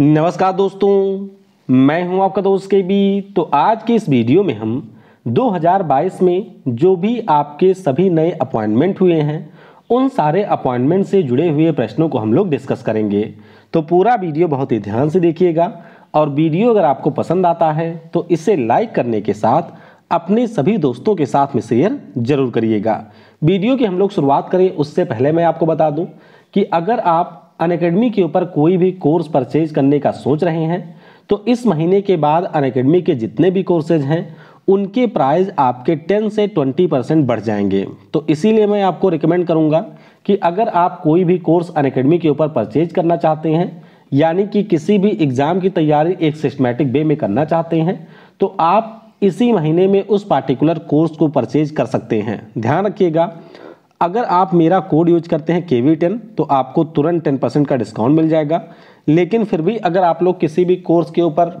नमस्कार दोस्तों मैं हूं आपका दोस्त के बी तो आज के इस वीडियो में हम 2022 में जो भी आपके सभी नए अपॉइंटमेंट हुए हैं उन सारे अपॉइंटमेंट से जुड़े हुए प्रश्नों को हम लोग डिस्कस करेंगे तो पूरा वीडियो बहुत ही ध्यान से देखिएगा और वीडियो अगर आपको पसंद आता है तो इसे लाइक करने के साथ अपने सभी दोस्तों के साथ में शेयर जरूर करिएगा वीडियो की हम लोग शुरुआत करें उससे पहले मैं आपको बता दूं कि अगर आप अनकेडमी के ऊपर कोई भी कोर्स परचेज करने का सोच रहे हैं तो इस महीने के बाद अनकेडमी के जितने भी कोर्सेज हैं उनके प्राइस आपके 10 से 20 परसेंट बढ़ जाएंगे तो इसीलिए मैं आपको रिकमेंड करूंगा कि अगर आप कोई भी कोर्स अनकेडमी के ऊपर परचेज करना चाहते हैं यानी कि किसी भी एग्ज़ाम की तैयारी एक सिस्टमेटिक वे में करना चाहते हैं तो आप इसी महीने में उस पार्टिकुलर कोर्स को परचेज कर सकते हैं ध्यान रखिएगा अगर आप मेरा कोड यूज करते हैं के वी टेन तो आपको तुरंत टेन परसेंट का डिस्काउंट मिल जाएगा लेकिन फिर भी अगर आप लोग किसी भी कोर्स के ऊपर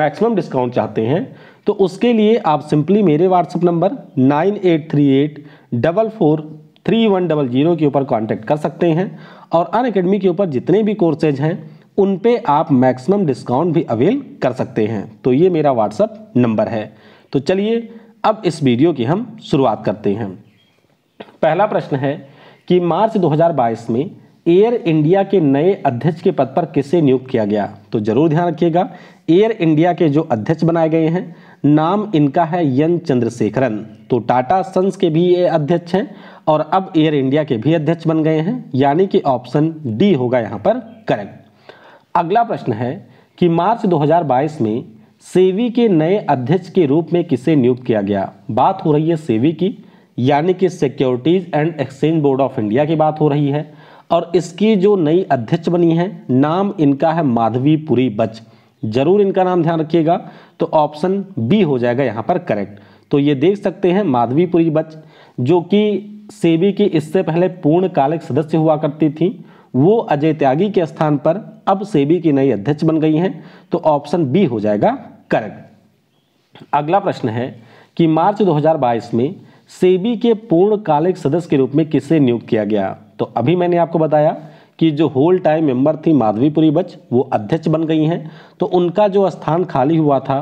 मैक्सिमम डिस्काउंट चाहते हैं तो उसके लिए आप सिंपली मेरे WhatsApp number nine eight three eight double four three one double zero के ऊपर कांटेक्ट कर सकते हैं और अन के ऊपर जितने भी कोर्सेज हैं उन पे आप मैक्सिमम डिस्काउंट भी अवेल कर सकते हैं तो ये मेरा व्हाट्सअप नंबर है तो चलिए अब इस वीडियो की हम शुरुआत करते हैं पहला प्रश्न है कि मार्च 2022 में एयर इंडिया के नए अध्यक्ष के पद पर किसे नियुक्त किया गया तो जरूर ध्यान रखिएगा एयर इंडिया के जो अध्यक्ष बनाए गए हैं नाम इनका है यन चंद्रशेखरन तो टाटा सन्स के भी ये अध्यक्ष हैं और अब एयर इंडिया के भी अध्यक्ष बन गए हैं यानी कि ऑप्शन डी होगा यहाँ पर करेक्ट अगला प्रश्न है कि मार्च 2022 में सेवी के नए अध्यक्ष के रूप में किसे नियुक्त किया गया बात हो रही है सेवी की यानी कि securities and exchange board of India की बात हो रही है और इसकी जो नई अध्यक्ष बनी है नाम इनका है माधवी पुरी बच जरूर इनका नाम ध्यान रखिएगा तो ऑप्शन बी हो जाएगा यहाँ पर करेक्ट तो ये देख सकते हैं माधवी पुरी बच जो कि सेबी की इससे पहले पूर्णकालिक सदस्य हुआ करती थी वो अजय त्यागी के स्थान पर अब सेबी की नई अध्यक्ष बन गई हैं तो ऑप्शन बी हो जाएगा करेक्ट अगला प्रश्न है कि मार्च 2022 में सेबी के पूर्णकालिक सदस्य के रूप में किसे नियुक्त किया गया तो अभी मैंने आपको बताया कि जो होल टाइम मेंबर थी माधवीपुरी बच वो अध्यक्ष बन गई हैं तो उनका जो स्थान खाली हुआ था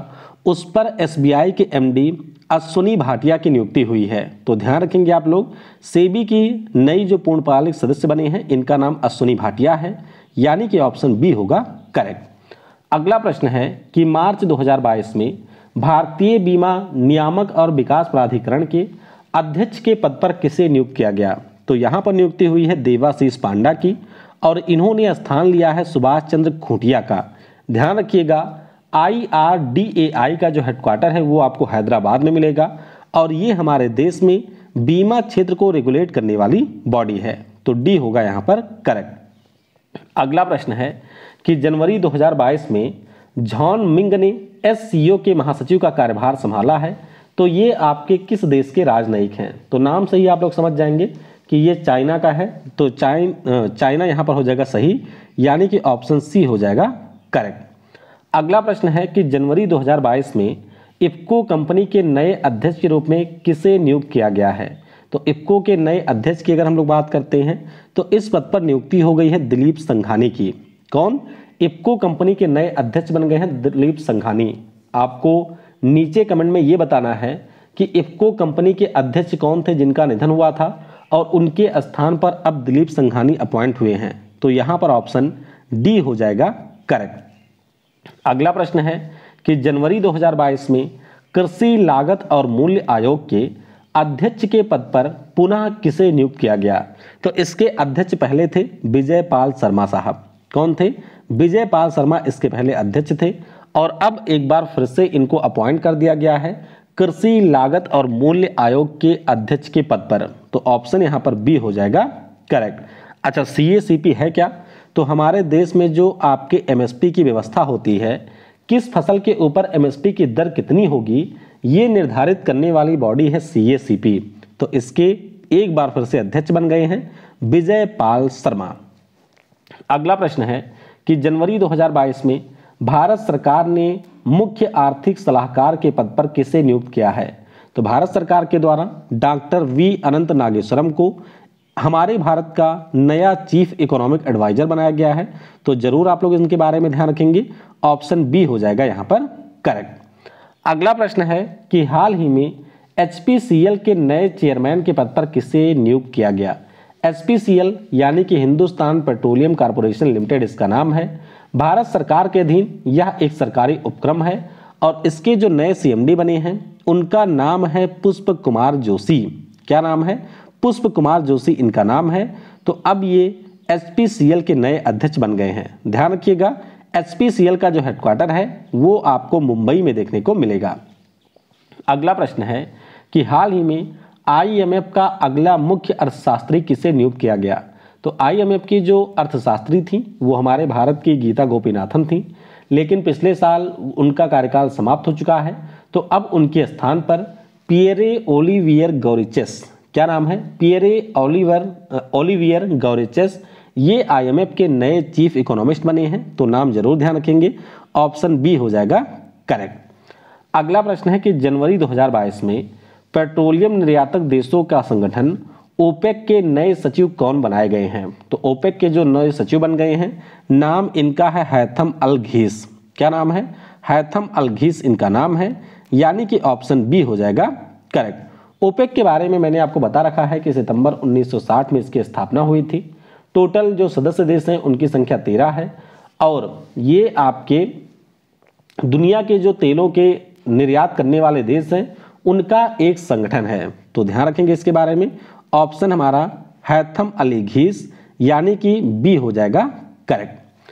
उस पर एसबीआई के एमडी अश्विनी भाटिया की नियुक्ति हुई है तो ध्यान रखेंगे आप लोग सेबी की नई जो पूर्णपालिक सदस्य बने हैं इनका नाम अश्विनी भाटिया है यानी कि ऑप्शन बी होगा करेक्ट अगला प्रश्न है कि मार्च 2022 में भारतीय बीमा नियामक और विकास प्राधिकरण के अध्यक्ष के पद पर किसे नियुक्त किया गया तो यहाँ पर नियुक्ति हुई है देवाशीष पांडा की और इन्होंने स्थान लिया है सुभाष चंद्र खूंटिया का ध्यान रखिएगा आई आर डी ए आई का जो हेडक्वार्टर है वो आपको हैदराबाद में मिलेगा और ये हमारे देश में बीमा क्षेत्र को रेगुलेट करने वाली बॉडी है तो डी होगा यहाँ पर करेक्ट अगला प्रश्न है कि जनवरी 2022 में जॉन मिंग ने एस e के महासचिव का कार्यभार संभाला है तो ये आपके किस देश के राजनयिक हैं तो नाम से ही आप लोग समझ जाएंगे कि ये चाइना का है तो चाइन चाइना यहाँ पर हो जाएगा सही यानी कि ऑप्शन सी हो जाएगा करेक्ट अगला प्रश्न है कि जनवरी 2022 में इफ्को कंपनी के नए अध्यक्ष के रूप में किसे नियुक्त किया गया है तो इफ्को के नए अध्यक्ष की अगर हम लोग बात करते हैं तो इस पद पर नियुक्ति हो गई है दिलीप संघानी की कौन इफ्को कंपनी के नए अध्यक्ष बन गए हैं दिलीप संघानी आपको नीचे कमेंट में ये बताना है कि इफ्को कंपनी के अध्यक्ष कौन थे जिनका निधन हुआ था और उनके स्थान पर अब दिलीप संघानी अपॉइंट हुए हैं तो यहाँ पर ऑप्शन डी हो जाएगा करेक्ट अगला प्रश्न है कि जनवरी 2022 में कृषि लागत और मूल्य आयोग के अध्यक्ष के पद पर पुनः किसे नियुक्त किया गया तो इसके अध्यक्ष पहले थे विजयपाल शर्मा साहब कौन थे विजयपाल शर्मा इसके पहले अध्यक्ष थे और अब एक बार फिर से इनको अपॉइंट कर दिया गया है कृषि लागत और मूल्य आयोग के अध्यक्ष के पद पर तो ऑप्शन यहाँ पर बी हो जाएगा करेक्ट अच्छा सी है क्या तो हमारे देश में जो आपके एम की व्यवस्था होती है किस फसल के ऊपर एमएसपी की दर कितनी होगी ये निर्धारित करने वाली बॉडी है सी तो इसके एक बार फिर से अध्यक्ष बन गए हैं विजय पाल शर्मा अगला प्रश्न है कि जनवरी 2022 में भारत सरकार ने मुख्य आर्थिक सलाहकार के पद पर किसे नियुक्त किया है तो भारत सरकार के द्वारा डॉक्टर वी अनंत नागेश्वरम को हमारे भारत का नया चीफ इकोनॉमिक एडवाइजर बनाया गया है तो जरूर आप लोग इनके बारे में ध्यान रखेंगे ऑप्शन बी हो जाएगा यहाँ पर करेक्ट अगला प्रश्न है कि हाल ही में एच के नए चेयरमैन के पद पर किसे नियुक्त किया गया एच यानी कि हिंदुस्तान पेट्रोलियम कॉरपोरेशन लिमिटेड इसका नाम है भारत सरकार के अधीन यह एक सरकारी उपक्रम है और इसके जो नए सीएमडी बने हैं उनका नाम है पुष्प कुमार जोशी क्या नाम है पुष्प कुमार जोशी इनका नाम है तो अब ये एच के नए अध्यक्ष बन गए हैं ध्यान रखिएगा एच का जो हेडक्वार्टर है वो आपको मुंबई में देखने को मिलेगा अगला प्रश्न है कि हाल ही में आईएमएफ का अगला मुख्य अर्थशास्त्री किसे नियुक्त किया गया तो आई एम एफ की जो अर्थशास्त्री थी वो हमारे भारत की गीता गोपीनाथन थी लेकिन पिछले साल उनका कार्यकाल समाप्त हो चुका है तो अब उनके स्थान पर पियरे ओलिवियर गौरिचेस क्या नाम है पियरे ओलिवर ओलिवियर गौरिचेस ये आईएमएफ के नए चीफ इकोनॉमिस्ट बने हैं तो नाम जरूर ध्यान रखेंगे ऑप्शन बी हो जाएगा करेक्ट अगला प्रश्न है कि जनवरी 2022 में पेट्रोलियम निर्यातक देशों का संगठन ओपेक के नए सचिव कौन बनाए गए हैं तो ओपेक के जो नए सचिव बन गए हैं नाम इनका है हैथम अलघीस क्या नाम है हैथम अलघीस इनका नाम है यानी कि ऑप्शन बी हो जाएगा करेक्ट ओपेक के बारे में मैंने आपको बता रखा है कि सितंबर 1960 में इसकी स्थापना हुई थी टोटल जो सदस्य देश हैं उनकी संख्या तेरह है और ये आपके दुनिया के जो तेलों के निर्यात करने वाले देश हैं उनका एक संगठन है तो ध्यान रखेंगे इसके बारे में ऑप्शन हमारा हैथम अली घीस यानी कि बी हो जाएगा करेक्ट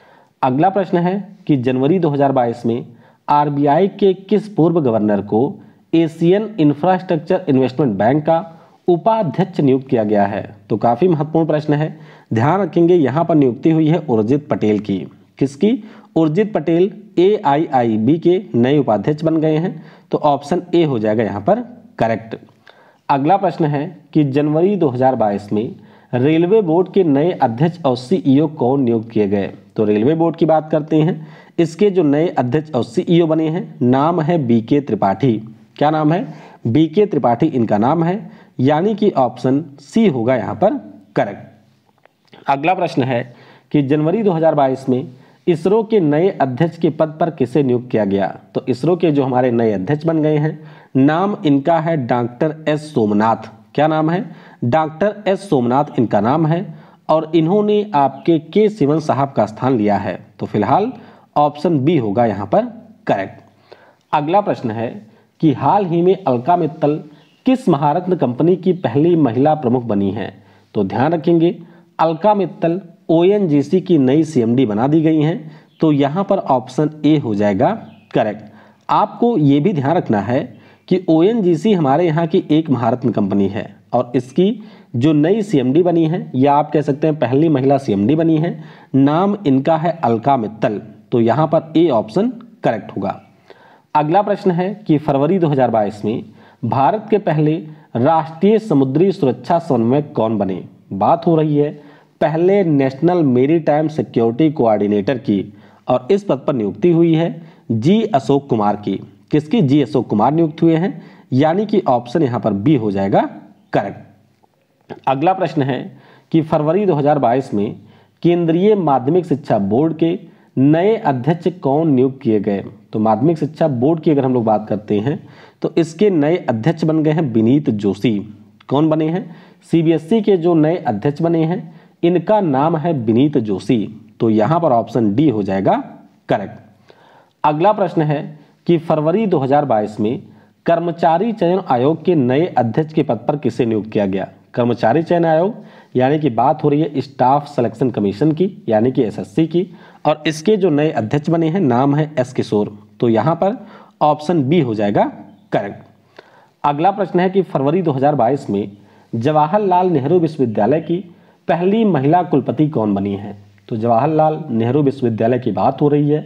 अगला प्रश्न है कि जनवरी 2022 में आरबीआई के किस पूर्व गवर्नर को एशियन इंफ्रास्ट्रक्चर इन्वेस्टमेंट बैंक का उपाध्यक्ष नियुक्त किया गया है तो काफ़ी महत्वपूर्ण प्रश्न है ध्यान रखेंगे यहां पर नियुक्ति हुई है उर्जित पटेल की किसकी Urjit Patel A I I B के नए उपाध्यक्ष बन गए हैं तो ऑप्शन ए हो जाएगा यहां पर करेक्ट अगला प्रश्न है कि जनवरी 2022 में रेलवे बोर्ड के नए अध्यक्ष और सीईओ कौन नियुक्त किए गए तो रेलवे बोर्ड की बात करते हैं इसके जो नए अध्यक्ष और सीईओ बने हैं नाम है बीके त्रिपाठी क्या नाम है बीके त्रिपाठी इनका नाम है यानी कि ऑप्शन सी होगा यहाँ पर करेक्ट अगला प्रश्न है कि जनवरी 2022 में इसरो के नए अध्यक्ष के पद पर किसे नियुक्त किया गया तो इसरो के जो हमारे नए अध्यक्ष बन गए हैं नाम इनका है डॉक्टर एस सोमनाथ क्या नाम है डॉक्टर एस सोमनाथ इनका नाम है और इन्होंने आपके के सिवन साहब का स्थान लिया है तो फिलहाल ऑप्शन बी होगा यहाँ पर करेक्ट अगला प्रश्न है कि हाल ही में अलका मित्तल किस महारत्न कंपनी की पहली महिला प्रमुख बनी है तो ध्यान रखेंगे अलका मित्तल ओ की नई सी बना दी गई हैं तो यहाँ पर ऑप्शन ए हो जाएगा करेक्ट आपको ये भी ध्यान रखना है कि ओ हमारे यहाँ की एक महारत्न कंपनी है और इसकी जो नई सीएमडी बनी है या आप कह सकते हैं पहली महिला सीएमडी बनी है नाम इनका है अलका मित्तल तो यहाँ पर ए ऑप्शन करेक्ट होगा अगला प्रश्न है कि फरवरी 2022 में भारत के पहले राष्ट्रीय समुद्री सुरक्षा समन्वयक कौन बने बात हो रही है पहले नेशनल मेरी टाइम सिक्योरिटी कोआर्डिनेटर की और इस पद पर नियुक्ति हुई है जी अशोक कुमार की किसकी जी अशोक कुमार नियुक्त हुए हैं यानी कि ऑप्शन यहाँ पर बी हो जाएगा करेक्ट अगला प्रश्न है कि फरवरी 2022 में केंद्रीय माध्यमिक शिक्षा बोर्ड के नए अध्यक्ष कौन नियुक्त किए गए तो माध्यमिक शिक्षा बोर्ड की अगर हम लोग बात करते हैं तो इसके नए अध्यक्ष बन गए हैं विनीत जोशी कौन बने हैं सीबीएसई के जो नए अध्यक्ष बने हैं इनका नाम है विनीत जोशी तो यहां पर ऑप्शन डी हो जाएगा करेक्ट अगला प्रश्न है कि फरवरी 2022 में कर्मचारी चयन आयोग के नए अध्यक्ष के पद पर किसे नियुक्त किया गया कर्मचारी चयन आयोग यानी कि बात हो रही है स्टाफ सिलेक्शन कमीशन की यानी कि एसएससी की और इसके जो नए अध्यक्ष बने हैं नाम है एस किशोर तो यहाँ पर ऑप्शन बी हो जाएगा करेक्ट अगला प्रश्न है कि फरवरी 2022 में जवाहरलाल नेहरू विश्वविद्यालय की पहली महिला कुलपति कौन बनी है तो जवाहरलाल नेहरू विश्वविद्यालय की बात हो रही है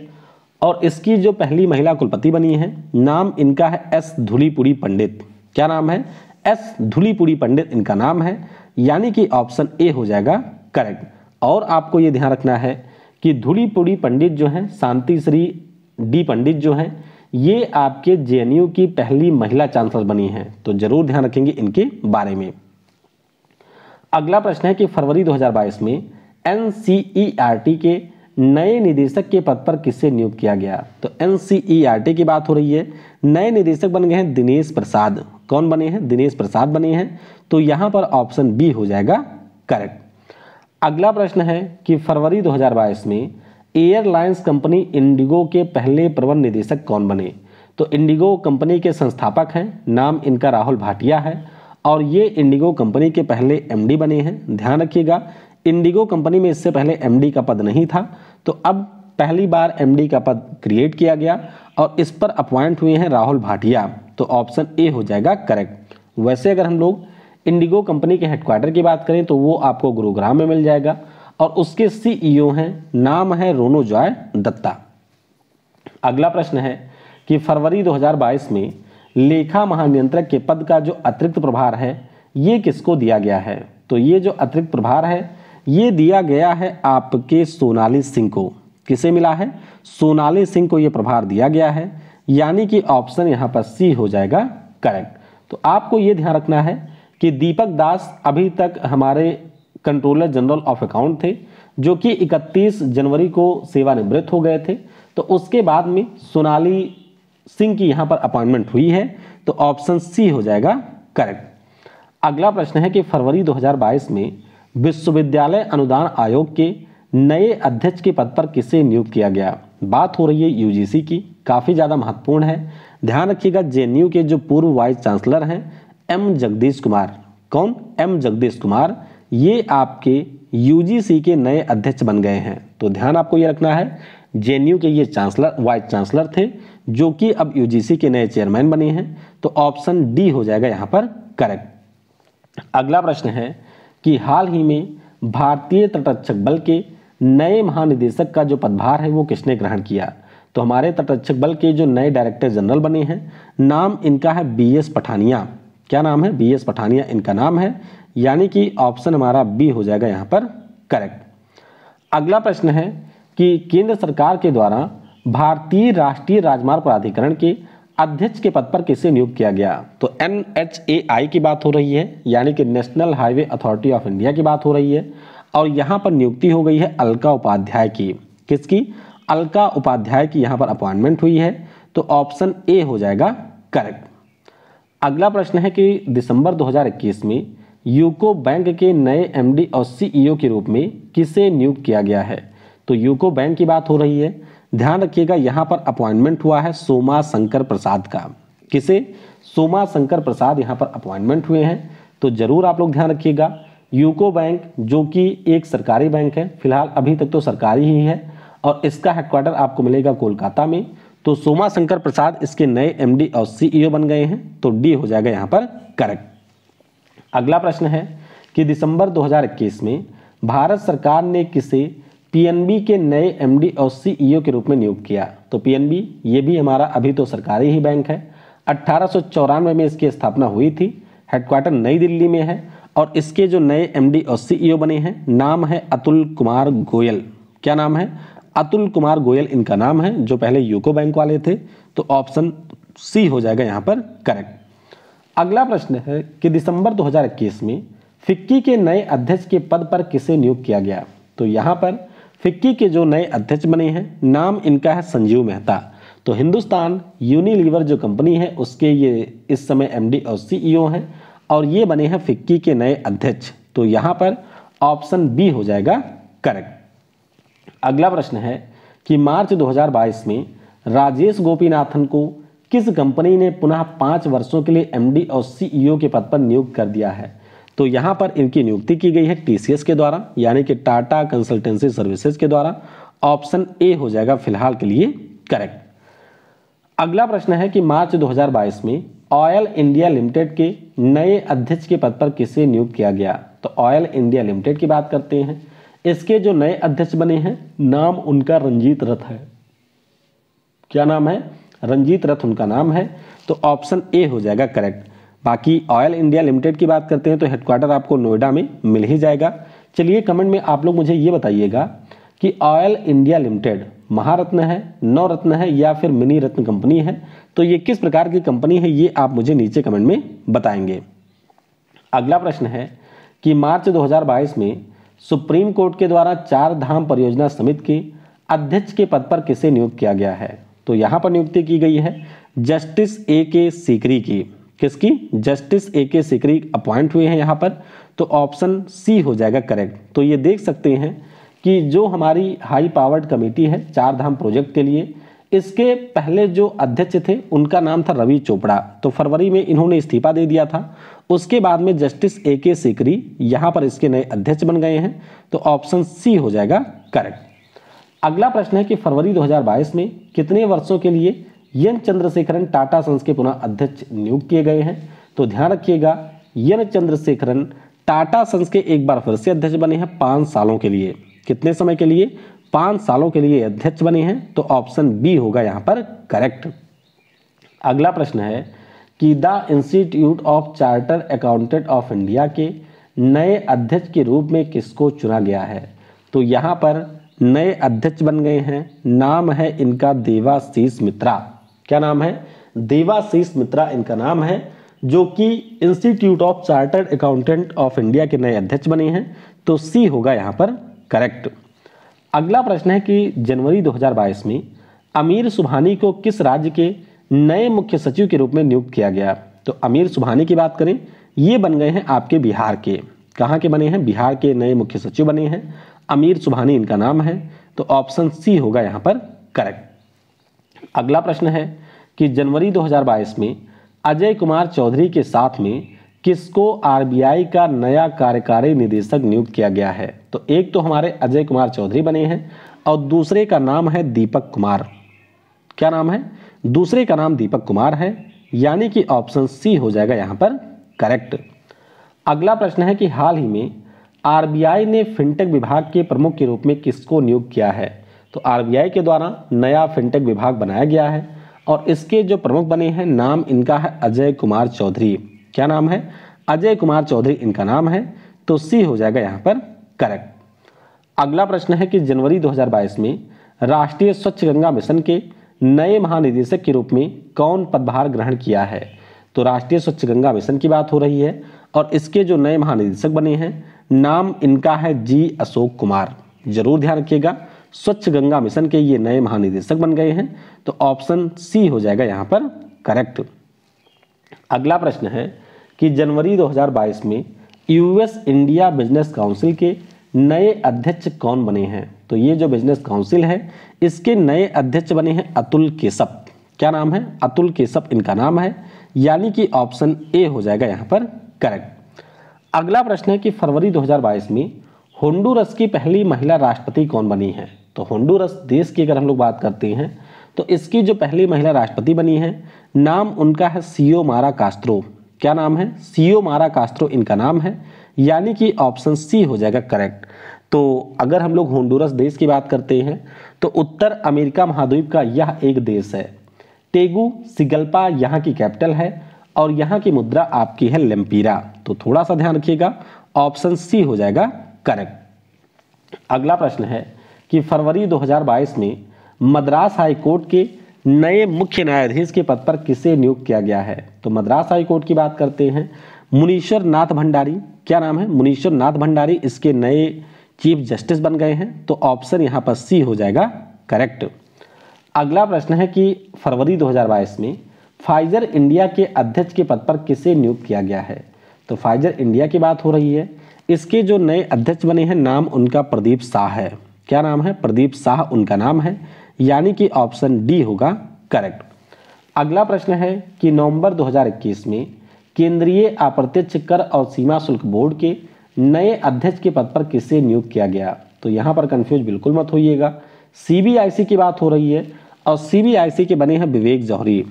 और इसकी जो पहली महिला कुलपति बनी है नाम इनका है एस धुलीपुरी पंडित क्या नाम है एस धुलीपुरी पंडित इनका नाम है यानी कि ऑप्शन ए हो जाएगा करेक्ट और आपको ये ध्यान रखना है कि धुलीपुरी पंडित जो हैं शांति श्री डी पंडित जो हैं ये आपके जेएनयू की पहली महिला चांसलर बनी है तो जरूर ध्यान रखेंगे इनके बारे में अगला प्रश्न है कि फरवरी 2022 में एन के नए निदेशक के पद पर किससे नियुक्त किया गया तो एन e की बात हो रही है नए निदेशक बन गए हैं दिनेश प्रसाद कौन बने हैं दिनेश प्रसाद बने हैं तो यहाँ पर ऑप्शन बी हो जाएगा करेक्ट अगला प्रश्न है कि फरवरी 2022 में एयरलाइंस कंपनी इंडिगो के पहले प्रबंध निदेशक कौन बने तो इंडिगो कंपनी के संस्थापक हैं नाम इनका राहुल भाटिया है और ये इंडिगो कंपनी के पहले एमडी बने हैं ध्यान रखिएगा इंडिगो कंपनी में इससे पहले एमडी का पद नहीं था तो अब पहली बार एमडी का पद क्रिएट किया गया और इस पर अपॉइंट हुए हैं राहुल भाटिया तो ऑप्शन ए हो जाएगा करेक्ट वैसे अगर हम लोग इंडिगो कंपनी के हेडक्वार्टर की बात करें तो वो आपको गुरुग्राम में मिल जाएगा और उसके सीईओ e हैं नाम है रोनो जॉय दत्ता अगला प्रश्न है कि फरवरी 2022 में लेखा महानियंत्रक के पद का जो अतिरिक्त प्रभार है ये किसको दिया गया है तो ये जो अतिरिक्त प्रभार है ये दिया गया है आपके सोनाली सिंह को किसे मिला है सोनाली सिंह को ये प्रभार दिया गया है यानी कि ऑप्शन यहाँ पर सी हो जाएगा करेक्ट तो आपको ये ध्यान रखना है कि दीपक दास अभी तक हमारे कंट्रोलर जनरल ऑफ अकाउंट थे जो कि 31 जनवरी को सेवानिवृत्त हो गए थे तो उसके बाद में सोनाली सिंह की यहाँ पर अपॉइंटमेंट हुई है तो ऑप्शन सी हो जाएगा करेक्ट अगला प्रश्न है कि फरवरी 2022 में विश्वविद्यालय अनुदान आयोग के नए अध्यक्ष के पद पर किसे नियुक्त किया गया बात हो रही है यूजीसी की काफ़ी ज़्यादा महत्वपूर्ण है ध्यान रखिएगा जेएनयू के जो पूर्व वाइस चांसलर हैं एम जगदीश कुमार कौन एम जगदीश कुमार ये आपके यूजीसी के नए अध्यक्ष बन गए हैं तो ध्यान आपको ये रखना है जेएनयू के ये चांसलर वाइस चांसलर थे जो कि अब यूजीसी के नए चेयरमैन बने हैं तो ऑप्शन डी हो जाएगा यहाँ पर करेक्ट अगला प्रश्न है कि हाल ही में भारतीय तटरक्षक बल के नए महानिदेशक का जो पदभार है वो किसने ग्रहण किया तो हमारे तटरक्षक बल के जो नए डायरेक्टर जनरल बने हैं नाम इनका है बी एस पठानिया क्या नाम है बी एस पठानिया इनका नाम है यानी कि ऑप्शन हमारा बी हो जाएगा यहाँ पर करेक्ट अगला प्रश्न है कि केंद्र सरकार के द्वारा भारतीय राष्ट्रीय राजमार्ग प्राधिकरण के अध्यक्ष के पद पर किसे नियुक्त किया गया तो एन की बात हो रही है यानी कि national highway authority of India की बात हो रही है और यहाँ पर नियुक्ति हो गई है अलका उपाध्याय की किसकी अलका उपाध्याय की यहाँ पर अपॉइंटमेंट हुई है तो ऑप्शन ए हो जाएगा करेक्ट अगला प्रश्न है कि दिसंबर 2021 में यूको बैंक के नए एमडी और सीईओ e के रूप में किसे नियुक्त किया गया है तो यूको बैंक की बात हो रही है ध्यान रखिएगा यहाँ पर अपॉइंटमेंट हुआ है सोमा शंकर प्रसाद का किसे सोमा शंकर प्रसाद यहाँ पर अपॉइंटमेंट हुए हैं तो जरूर आप लोग ध्यान रखिएगा यूको बैंक जो कि एक सरकारी बैंक है फिलहाल अभी तक तो सरकारी ही है और इसका हेडक्वार्टर आपको मिलेगा कोलकाता में तो सोमा शंकर प्रसाद इसके नए एम और सी e बन गए हैं तो डी हो जाएगा यहाँ पर करेक्ट अगला प्रश्न है कि दिसंबर 2021 में भारत सरकार ने किसे पीएनबी के नए एमडी और सीईओ e के रूप में नियुक्त किया तो पीएनबी ये भी हमारा अभी तो सरकारी ही बैंक है अट्ठारह में इसकी स्थापना हुई थी हेडक्वार्टर नई दिल्ली में है और इसके जो नए एमडी और सीईओ e बने हैं नाम है अतुल कुमार गोयल क्या नाम है अतुल कुमार गोयल इनका नाम है जो पहले यूको बैंक वाले थे तो ऑप्शन सी हो जाएगा यहाँ पर करेक्ट अगला प्रश्न है कि दिसंबर 2021 में फिक्की के नए अध्यक्ष के पद पर किसे नियुक्त किया गया तो यहाँ पर फिक्की के जो नए अध्यक्ष बने हैं नाम इनका है संजीव मेहता तो हिंदुस्तान यूनिलीवर जो कंपनी है उसके ये इस समय एमडी और सीईओ e हैं और ये बने हैं फिक्की के नए अध्यक्ष तो यहाँ पर ऑप्शन बी हो जाएगा करेक्ट अगला प्रश्न है कि मार्च 2022 में राजेश गोपीनाथन को किस कंपनी ने पुनः पाँच वर्षों के लिए एमडी और सीईओ e के पद पर नियुक्त कर दिया है तो यहाँ पर इनकी नियुक्ति की गई है टीसीएस के द्वारा यानी कि टाटा कंसल्टेंसी सर्विसेज के द्वारा ऑप्शन ए हो जाएगा फिलहाल के लिए करेक्ट अगला प्रश्न है कि मार्च 2022 में ऑयल इंडिया लिमिटेड के नए अध्यक्ष के पद पर किसे नियुक्त किया गया तो ऑयल इंडिया लिमिटेड की बात करते हैं इसके जो नए अध्यक्ष बने हैं नाम उनका रंजीत रथ है क्या नाम है रंजीत रथ उनका नाम है तो ऑप्शन ए हो जाएगा करेक्ट बाकी ऑयल इंडिया लिमिटेड की बात करते हैं तो हेडक्वार्टर आपको नोएडा में मिल ही जाएगा चलिए कमेंट में आप लोग मुझे ये बताइएगा कि ऑयल इंडिया लिमिटेड महारत्न है नवरत्न है या फिर मिनी रत्न कंपनी है तो ये किस प्रकार की कंपनी है ये आप मुझे नीचे कमेंट में बताएंगे अगला प्रश्न है कि मार्च 2022 में सुप्रीम कोर्ट के द्वारा चार धाम परियोजना समिति के अध्यक्ष के पद पर किसे नियुक्त किया गया है तो यहाँ पर नियुक्ति की गई है जस्टिस ए के सीकरी की किसकी जस्टिस ए के सिकरी अपॉइंट हुए हैं यहाँ पर तो ऑप्शन सी हो जाएगा करेक्ट तो ये देख सकते हैं कि जो हमारी हाई पावर्ड कमेटी है चार धाम प्रोजेक्ट के लिए इसके पहले जो अध्यक्ष थे उनका नाम था रवि चोपड़ा तो फरवरी में इन्होंने इस्तीफा दे दिया था उसके बाद में जस्टिस ए के सिकरी यहाँ पर इसके नए अध्यक्ष बन गए हैं तो ऑप्शन सी हो जाएगा करेक्ट अगला प्रश्न है कि फरवरी 2022 में कितने वर्षों के लिए एन चंद्रशेखरन टाटा सन्स के पुनः अध्यक्ष नियुक्त किए गए हैं तो ध्यान रखिएगा एन चंद्रशेखरन टाटा सन्स के एक बार फिर से अध्यक्ष बने हैं पाँच सालों के लिए कितने समय के लिए पाँच सालों के लिए अध्यक्ष बने हैं तो ऑप्शन बी होगा यहाँ पर करेक्ट अगला प्रश्न है कि the institute of charter accountant of India के नए अध्यक्ष के रूप में किसको चुना गया है तो यहाँ पर नए अध्यक्ष बन गए हैं नाम है इनका देवाशीष मित्रा क्या नाम है देवाशीष मित्रा इनका नाम है जो कि institute of chartered accountant of India के नए अध्यक्ष बने हैं तो सी होगा यहाँ पर करेक्ट अगला प्रश्न है कि जनवरी 2022 में अमीर सुबहानी को किस राज्य के नए मुख्य सचिव के रूप में नियुक्त किया गया तो अमीर सुबहानी की बात करें ये बन गए हैं आपके बिहार के कहाँ के बने हैं बिहार के नए मुख्य सचिव बने हैं अमीर सुबहानी इनका नाम है तो ऑप्शन सी होगा यहाँ पर करेक्ट अगला प्रश्न है कि जनवरी 2022 में अजय कुमार चौधरी के साथ में किसको आरबीआई का नया कार्यकारी निदेशक नियुक्त किया गया है तो एक तो हमारे अजय कुमार चौधरी बने हैं और दूसरे का नाम है दीपक कुमार क्या नाम है दूसरे का नाम दीपक कुमार है यानी कि ऑप्शन सी हो जाएगा यहाँ पर करेक्ट अगला प्रश्न है कि हाल ही में आरबीआई ने फिनटेक विभाग के प्रमुख के रूप में किसको नियुक्त किया है तो आरबीआई के द्वारा नया फिनटेक विभाग बनाया गया है और इसके जो प्रमुख बने हैं नाम इनका है अजय कुमार चौधरी क्या नाम है अजय कुमार चौधरी इनका नाम है तो सी हो जाएगा यहाँ पर करेक्ट अगला प्रश्न है कि जनवरी 2022 में राष्ट्रीय स्वच्छ गंगा मिशन के नए महानिदेशक के रूप में कौन पदभार ग्रहण किया है तो राष्ट्रीय स्वच्छ गंगा मिशन की बात हो रही है और इसके जो नए महानिदेशक बने हैं नाम इनका है जी अशोक कुमार जरूर ध्यान रखिएगा स्वच्छ गंगा मिशन के ये नए महानिदेशक बन गए हैं तो ऑप्शन सी हो जाएगा यहाँ पर करेक्ट अगला प्रश्न है कि जनवरी 2022 में यूएस इंडिया बिजनेस काउंसिल के नए अध्यक्ष कौन बने हैं तो ये जो बिजनेस काउंसिल है इसके नए अध्यक्ष बने हैं अतुल केशव क्या नाम है अतुल केशव इनका नाम है यानी कि ऑप्शन ए हो जाएगा यहाँ पर करेक्ट अगला प्रश्न है कि फरवरी 2022 में होंडुरस की पहली महिला राष्ट्रपति कौन बनी है तो होंडुरस देश की अगर हम लोग बात करते हैं तो इसकी जो पहली महिला राष्ट्रपति बनी है नाम उनका है सीओ मारा कास्त्रो क्या नाम है सीओ मारा कास्त्रो इनका नाम है यानी कि ऑप्शन सी हो जाएगा करेक्ट तो अगर हम लोग होंडुरस देश की बात करते हैं तो उत्तर अमेरिका महाद्वीप का यह एक देश है टेगू सिगल्पा यहाँ की कैपिटल है और यहाँ की मुद्रा आपकी है लेम्पीरा तो थोड़ा सा ध्यान रखिएगा ऑप्शन सी हो जाएगा करेक्ट अगला प्रश्न है कि फरवरी 2022 में मद्रास हाई कोर्ट के नए मुख्य न्यायाधीश के पद पर किसे नियुक्त किया गया है तो मद्रास हाई कोर्ट की बात करते हैं मुनीश्वर नाथ भंडारी क्या नाम है मुनीश्वर नाथ भंडारी इसके नए चीफ जस्टिस बन गए हैं तो ऑप्शन यहां पर सी हो जाएगा करेक्ट अगला प्रश्न है कि फरवरी 2022 में फाइजर इंडिया के अध्यक्ष के पद पर किसे नियुक्त किया गया है तो फाइजर इंडिया की बात हो रही है इसके जो नए अध्यक्ष बने हैं नाम उनका प्रदीप शाह है क्या नाम है प्रदीप शाह उनका नाम है यानी कि ऑप्शन डी होगा करेक्ट अगला प्रश्न है कि नवंबर 2021 में केंद्रीय अप्रत्यक्ष कर और सीमा शुल्क बोर्ड के नए अध्यक्ष के पद पर किसे नियुक्त किया गया तो यहाँ पर कंफ्यूज बिल्कुल मत होइएगा सीबीआईसी की बात हो रही है और सीबीआईसी के बने हैं विवेक जौहरी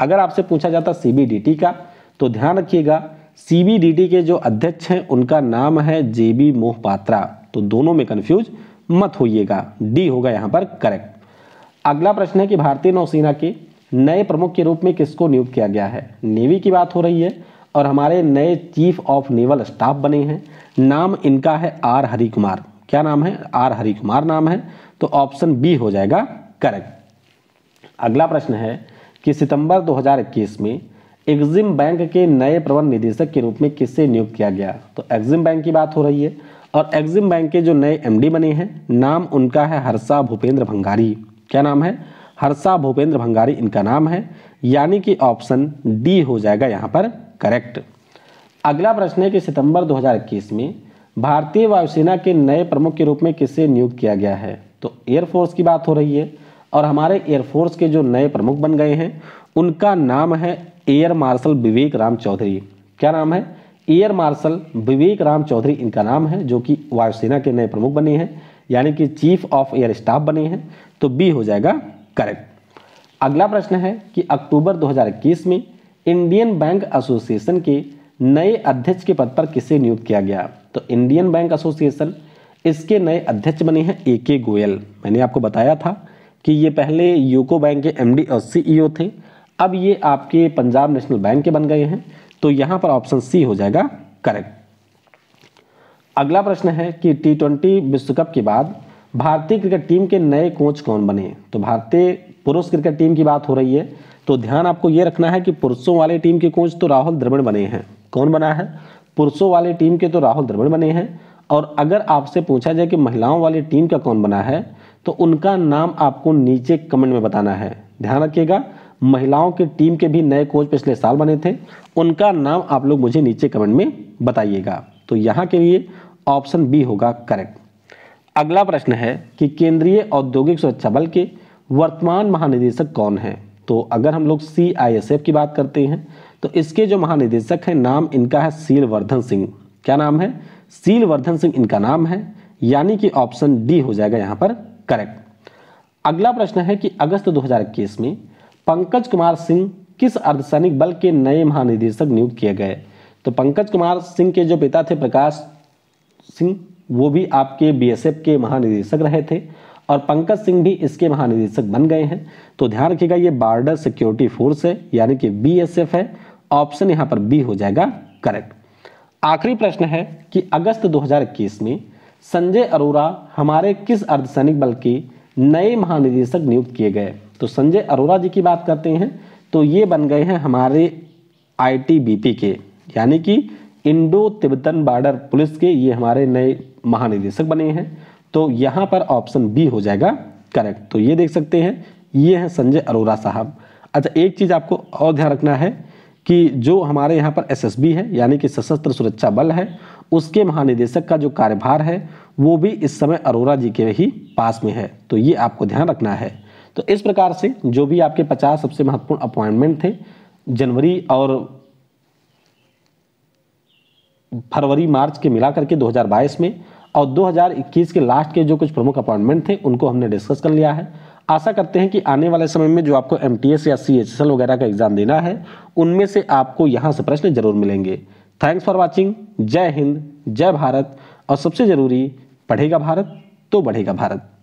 अगर आपसे पूछा जाता सीबीडीटी का तो ध्यान रखिएगा सीबीडीटी के जो अध्यक्ष हैं उनका नाम है जेबी मोहपात्रा तो दोनों में कंफ्यूज मत होइएगा डी होगा यहाँ पर करेक्ट अगला प्रश्न है कि भारतीय नौसेना के नए प्रमुख के रूप में किसको नियुक्त किया गया है नेवी की बात हो रही है और हमारे नए चीफ ऑफ नेवल स्टाफ बने हैं नाम इनका है आर हरी कुमार क्या नाम है आर हरी कुमार नाम है तो ऑप्शन बी हो जाएगा करेक्ट अगला प्रश्न है कि सितंबर 2021 में एग्जिम बैंक के नए प्रबंध निदेशक के रूप में किससे नियुक्त किया गया तो एग्जिम बैंक की बात हो रही है और एग्जिम बैंक के जो नए एमडी बने हैं नाम उनका है हर्षा भूपेंद्र भंगारी क्या नाम है हर्षा भूपेंद्र भंगारी इनका नाम है यानी कि ऑप्शन डी हो जाएगा यहाँ पर करेक्ट अगला प्रश्न है कि सितंबर 2021 में भारतीय वायुसेना के नए प्रमुख के रूप में किसे नियुक्त किया गया है तो एयरफोर्स की बात हो रही है और हमारे एयरफोर्स के जो नए प्रमुख बन गए हैं उनका नाम है एयर मार्शल विवेक राम चौधरी क्या नाम है एयर मार्शल विवेक राम चौधरी इनका नाम है जो कि वायुसेना के नए प्रमुख बने हैं यानी कि चीफ ऑफ एयर स्टाफ बने हैं तो बी हो जाएगा करेक्ट अगला प्रश्न है कि अक्टूबर 2021 में इंडियन बैंक एसोसिएशन के नए अध्यक्ष के पद पर किसे नियुक्त किया गया तो इंडियन बैंक एसोसिएशन इसके नए अध्यक्ष बने हैं ए के गोयल मैंने आपको बताया था कि ये पहले यूको बैंक के एमडी और सीईओ e थे अब ये आपके पंजाब नेशनल बैंक के बन गए हैं तो यहां पर ऑप्शन सी हो जाएगा करेक्ट अगला प्रश्न है कि टी ट्वेंटी विश्व कप के बाद भारतीय क्रिकेट टीम के नए कोच कौन बने तो भारतीय पुरुष क्रिकेट टीम की बात हो रही है तो ध्यान आपको यह रखना है कि पुरुषों वाली टीम के कोच तो राहुल द्रविड़ बने हैं कौन बना है पुरुषों वाली टीम के तो राहुल द्रविड़ बने हैं और अगर आपसे पूछा जाए कि महिलाओं वाली टीम का कौन बना है तो उनका नाम आपको नीचे कमेंट में बताना है ध्यान रखिएगा महिलाओं की टीम के भी नए कोच पिछले साल बने थे उनका नाम आप लोग मुझे नीचे कमेंट में बताइएगा तो यहाँ के लिए ऑप्शन बी होगा करेक्ट अगला प्रश्न है कि केंद्रीय औद्योगिक सुरक्षा बल के वर्तमान महानिदेशक कौन है तो अगर हम लोग सी की बात करते हैं तो इसके जो महानिदेशक हैं नाम इनका है सीलवर्धन सिंह क्या नाम है सीलवर्धन सिंह इनका नाम है यानी कि ऑप्शन डी हो जाएगा यहाँ पर करेक्ट अगला प्रश्न है कि अगस्त 2021 में पंकज कुमार सिंह किस अर्धसैनिक बल के नए महानिदेशक नियुक्त किए गए तो पंकज कुमार सिंह के जो पिता थे प्रकाश सिंह वो भी आपके बीएसएफ के महानिदेशक रहे थे और पंकज सिंह भी इसके महानिदेशक बन गए हैं तो ध्यान रखिएगा ये बॉर्डर सिक्योरिटी फोर्स है यानी कि बीएसएफ है ऑप्शन यहाँ पर बी हो जाएगा करेक्ट आखिरी प्रश्न है कि अगस्त 2021 में संजय अरोरा हमारे किस अर्धसैनिक बल के नए महानिदेशक नियुक्त किए गए तो संजय अरोरा जी की बात करते हैं तो ये बन गए हैं हमारे आईटीबीपी के यानी कि इंडो तिब्बतन बॉर्डर पुलिस के ये हमारे नए महानिदेशक बने हैं तो यहाँ पर ऑप्शन बी हो जाएगा करेक्ट तो ये देख सकते हैं ये हैं संजय अरोरा साहब अच्छा एक चीज़ आपको और ध्यान रखना है कि जो हमारे यहाँ पर एसएसबी है यानी कि सशस्त्र सुरक्षा बल है उसके महानिदेशक का जो कार्यभार है वो भी इस समय अरोरा जी के ही पास में है तो ये आपको ध्यान रखना है तो इस प्रकार से जो भी आपके पचास सबसे महत्वपूर्ण अपॉइंटमेंट थे जनवरी और फरवरी मार्च के मिला करके 2022 में और 2021 के लास्ट के जो कुछ प्रमुख अपॉइंटमेंट थे उनको हमने डिस्कस कर लिया है आशा करते हैं कि आने वाले समय में जो आपको एम या सी वगैरह का एग्ज़ाम देना है उनमें से आपको यहाँ से प्रश्न जरूर मिलेंगे थैंक्स फॉर वॉचिंग जय हिंद जय भारत और सबसे ज़रूरी पढ़ेगा भारत तो बढ़ेगा भारत